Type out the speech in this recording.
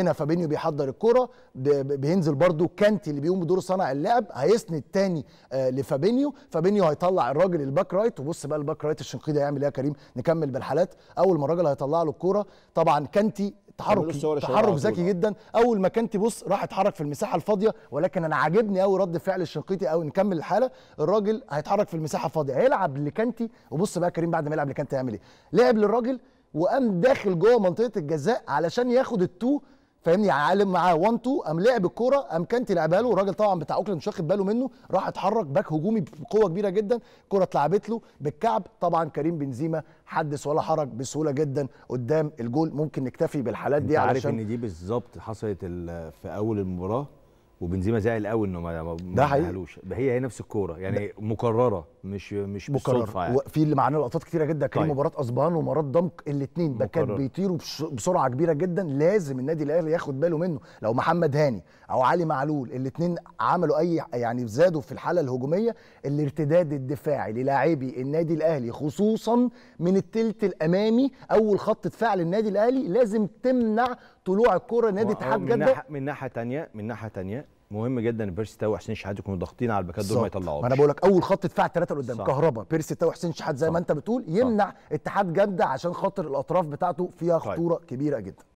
هنا فابينيو بيحضر الكرة بينزل برضو كانتي اللي بيقوم بدور صانع اللعب هيسند تاني آه، لفابينيو فابينيو هيطلع الراجل الباك رايت وبص بقى الباك رايت الشنقيطي هيعمل ايه يا كريم نكمل بالحالات اول ما الراجل هيطلع له الكرة طبعا كانتي تحرك تحرك ذكي جدا اول ما كانتي بص راح اتحرك في المساحه الفاضيه ولكن انا عاجبني قوي رد فعل الشنقيطي قوي نكمل الحاله الراجل هيتحرك في المساحه الفاضيه هيلعب لكانتي وبص بقى كريم بعد ما يلعب لكانتي هيعمل ايه لعب للراجل وقام داخل جوه منطقه الجزاء علشان ياخد التو فاهمني يعني عالم معاه 1 2 قام لعب الكوره قام كانتي لعبها له الراجل طبعا بتاع اوكلاند مش واخد باله منه راح اتحرك باك هجومي بقوه كبيره جدا الكوره اتلعبت له بالكعب طبعا كريم بنزيما حدث ولا حرج بسهوله جدا قدام الجول ممكن نكتفي بالحالات دي انت عارف ان دي بالظبط حصلت في اول المباراه وبنزيما زعل قوي انه ما ده حقيقي هي هي نفس الكوره يعني مكرره مش مش مكرره يعني. في اللي معانا لقطات كتيره جدا طيب. كان طيب. مباراه اسبان ومباراه ضمك الاثنين كان بيطيروا بسرعه كبيره جدا لازم النادي الاهلي ياخد باله منه لو محمد هاني او علي معلول الاثنين عملوا اي يعني زادوا في الحاله الهجوميه الارتداد الدفاعي للاعبي النادي الاهلي خصوصا من الثلث الامامي اول خط دفاع للنادي الاهلي لازم تمنع طلوع الكره نادي اتحاد جده من ناحيه ثانيه من ناحيه ثانيه مهم جدا ان بيرسي تاو وحسين شحات يكونوا ضاغطين على الباكات دول ما يطلعوش ما انا بقول لك اول خط دفاع ثلاثه قدام كهربا بيرسي تاو وحسين شحات زي صح. ما انت بتقول يمنع صح. اتحاد جده عشان خاطر الاطراف بتاعته فيها طيب. خطوره طيب. كبيره جدا